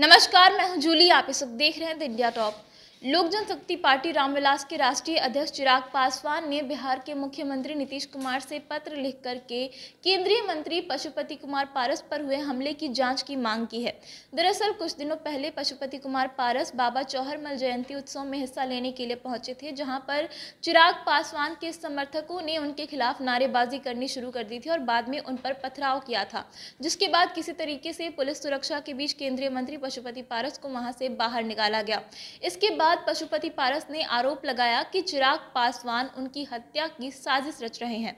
नमस्कार मैं हूं जूली आप इस वक्त देख रहे हैं द इंडिया टॉप लोक जनशक्ति पार्टी रामविलास के राष्ट्रीय अध्यक्ष चिराग पासवान ने बिहार के मुख्यमंत्री नीतीश कुमार से पत्र लिख के केंद्रीय मंत्री पशुपति कुमार पारस पर हुए हमले की जांच की मांग की है दरअसल कुछ दिनों पहले पशुपति कुमार पारस बाबा चौहरमल जयंती उत्सव में हिस्सा लेने के लिए पहुंचे थे जहां पर चिराग पासवान के समर्थकों ने उनके खिलाफ नारेबाजी करनी शुरू कर दी थी और बाद में उन पर पथराव किया था जिसके बाद किसी तरीके से पुलिस सुरक्षा के बीच केंद्रीय मंत्री पशुपति पारस को वहाँ से बाहर निकाला गया इसके बाद बाद पशुपति पारस ने आरोप लगाया कि चिराग पासवान उनकी हत्या की साजिश रच रहे हैं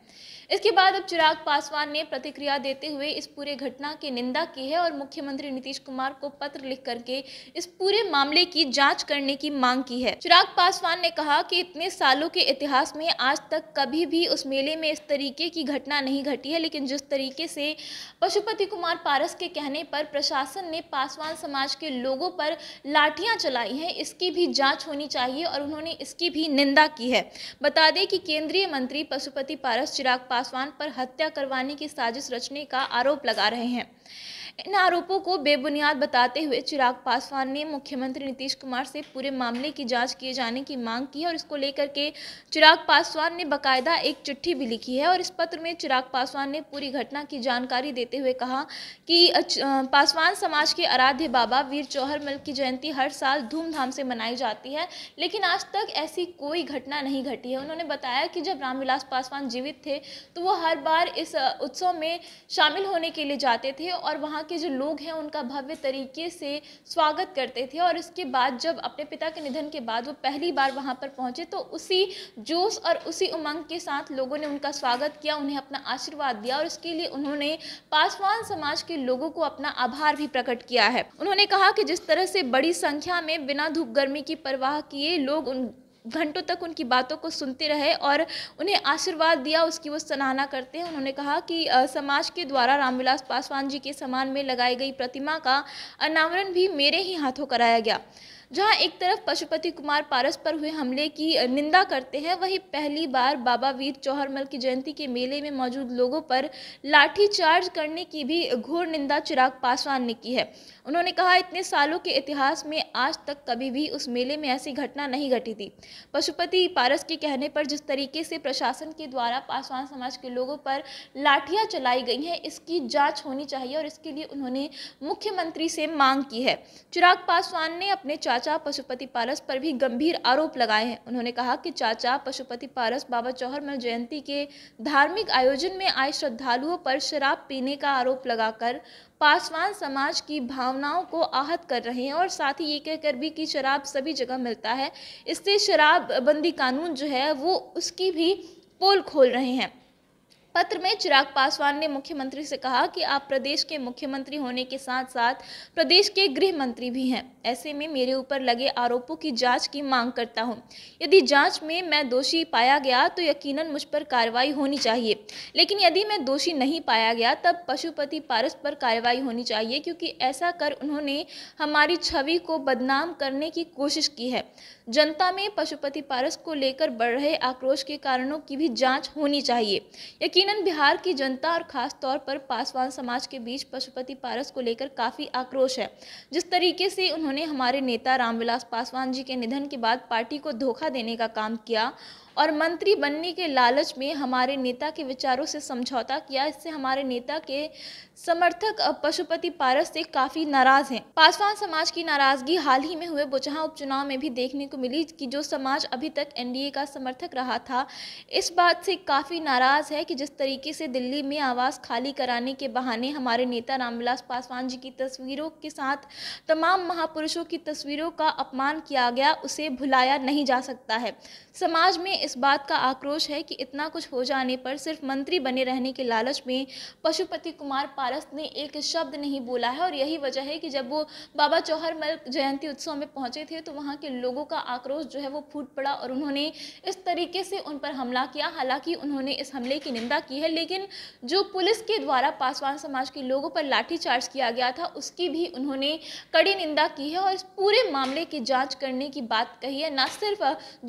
इसके बाद अब चिराग पासवान ने प्रतिक्रिया देते हुए इस पूरे घटना की निंदा की है और मुख्यमंत्री नीतीश कुमार को पत्र लिख करके इस पूरे मामले की जांच करने की मांग की है चिराग पासवान ने कहा कि इतने सालों के इतिहास में आज तक कभी भी उस मेले में इस तरीके की घटना नहीं घटी है लेकिन जिस तरीके से पशुपति कुमार पारस के कहने पर प्रशासन ने पासवान समाज के लोगों पर लाठियां चलाई हैं इसकी भी जाँच होनी चाहिए और उन्होंने इसकी भी निंदा की है बता दें कि केंद्रीय मंत्री पशुपति पारस चिराग पास पासवान पर हत्या करवाने की साजिश रचने का आरोप लगा रहे हैं इन आरोपों को बेबुनियाद बताते हुए चिराग पासवान ने मुख्यमंत्री नीतीश कुमार से पूरे मामले की जांच किए जाने की मांग की है और इसको लेकर के चिराग पासवान ने बकायदा एक चिट्ठी भी लिखी है और इस पत्र में चिराग पासवान ने पूरी घटना की जानकारी देते हुए कहा कि पासवान समाज के आराध्य बाबा वीर चौहर मल की जयंती हर साल धूमधाम से मनाई जाती है लेकिन आज तक ऐसी कोई घटना नहीं घटी है उन्होंने बताया कि जब रामविलास पासवान जीवित थे तो वो हर बार इस उत्सव में शामिल होने के लिए जाते थे और वहाँ के जो लोग हैं उनका भव्य तरीके से स्वागत करते थे और इसके बाद जब अपने पिता के निधन के बाद वो पहली बार वहाँ पर पहुँचे तो उसी जोश और उसी उमंग के साथ लोगों ने उनका स्वागत किया उन्हें अपना आशीर्वाद दिया और इसके लिए उन्होंने पासवान समाज के लोगों को अपना आभार भी प्रकट किया है उन्होंने कहा कि जिस तरह से बड़ी संख्या में बिना धूप गर्मी की परवाह किए लोग उन घंटों तक उनकी बातों को सुनते रहे और उन्हें आशीर्वाद दिया उसकी वो सराहना करते हैं उन्होंने कहा कि समाज के द्वारा रामविलास पासवान जी के सम्मान में लगाई गई प्रतिमा का अनावरण भी मेरे ही हाथों कराया गया जहां एक तरफ पशुपति कुमार पारस पर हुए हमले की निंदा करते हैं वहीं पहली बार बाबा वीर चौहरमल की जयंती के मेले में मौजूद लोगों पर चार्ज करने की भी घोर निंदा चिराग पासवान ने की है उन्होंने कहा इतने सालों के इतिहास में आज तक कभी भी उस मेले में ऐसी घटना नहीं घटी थी पशुपति पारस के कहने पर जिस तरीके से प्रशासन के द्वारा पासवान समाज के लोगों पर लाठियां चलाई गई हैं इसकी जांच होनी चाहिए और इसके लिए उन्होंने मुख्यमंत्री से मांग की है चिराग पासवान ने अपने चार चाचा पशुपति पारस पर भी गंभीर आरोप लगाए हैं उन्होंने कहा कि चाचा पशुपति पारस बाबा चौहरमल जयंती के धार्मिक आयोजन में आए श्रद्धालुओं पर शराब पीने का आरोप लगाकर पासवान समाज की भावनाओं को आहत कर रहे हैं और साथ ही ये कहकर भी कि शराब सभी जगह मिलता है इससे शराबबंदी कानून जो है वो उसकी भी पोल खोल रहे हैं पत्र में चिराग पासवान ने मुख्यमंत्री से कहा कि आप प्रदेश के मुख्यमंत्री होने के साथ साथ प्रदेश के गृह मंत्री भी हैं ऐसे में मेरे ऊपर लगे आरोपों की जांच की मांग करता हूं यदि जांच में मैं दोषी पाया गया तो यकीनन मुझ पर कार्रवाई होनी चाहिए लेकिन यदि मैं दोषी नहीं पाया गया तब पशुपति पारस पर कार्रवाई होनी चाहिए क्योंकि ऐसा कर उन्होंने हमारी छवि को बदनाम करने की कोशिश की है जनता में पशुपति पारस को लेकर बढ़ रहे आक्रोश के कारणों की भी जाँच होनी चाहिए यकीन यकीनन बिहार की जनता और ख़ास तौर पर पासवान समाज के बीच पशुपति पारस को लेकर काफ़ी आक्रोश है जिस तरीके से उन्होंने हमारे नेता रामविलास पासवान जी के निधन के बाद पार्टी को धोखा देने का काम किया और मंत्री बनने के लालच में हमारे नेता के विचारों से समझौता किया इससे हमारे नेता के समर्थक पशुपति पारस से काफ़ी नाराज़ हैं पासवान समाज की नाराज़गी हाल ही में हुए बुचहा उपचुनाव में भी देखने को मिली कि जो समाज अभी तक एनडीए का समर्थक रहा था इस बात से काफ़ी नाराज़ है कि जिस तरीके से दिल्ली में आवास खाली कराने के बहाने हमारे नेता रामविलास पासवान जी की तस्वीरों के साथ तमाम महापुरुषों की तस्वीरों का अपमान किया गया उसे भुलाया नहीं जा सकता है समाज में इस बात का आक्रोश है कि इतना कुछ हो जाने पर सिर्फ मंत्री बने रहने के लालच में पशुपति कुमार पारस ने एक शब्द नहीं बोला है और यही वजह है कि जब वो बाबा चौहर मल जयंती उत्सव में पहुंचे थे तो वहां के लोगों का आक्रोश जो है वो फूट पड़ा और उन्होंने इस तरीके से उन पर हमला किया हालांकि उन्होंने इस हमले की निंदा की है लेकिन जो पुलिस के द्वारा पासवान समाज के लोगों पर लाठीचार्ज किया गया था उसकी भी उन्होंने कड़ी निंदा की है और इस पूरे मामले की जाँच करने की बात कही है न सिर्फ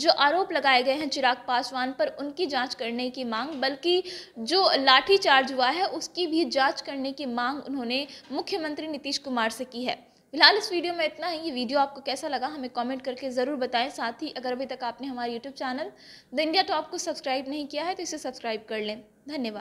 जो आरोप लगाए गए हैं चिराग पासवान पर उनकी जांच करने की मांग बल्कि जो लाठीचार्ज हुआ है उसकी भी जांच करने की मांग उन्होंने मुख्यमंत्री नीतीश कुमार से की है फिलहाल इस वीडियो में इतना ही ये वीडियो आपको कैसा लगा हमें कमेंट करके ज़रूर बताएं साथ ही अगर अभी तक आपने हमारे YouTube channel the India top को सब्सक्राइब नहीं किया है तो इसे सब्सक्राइब कर लें धन्यवाद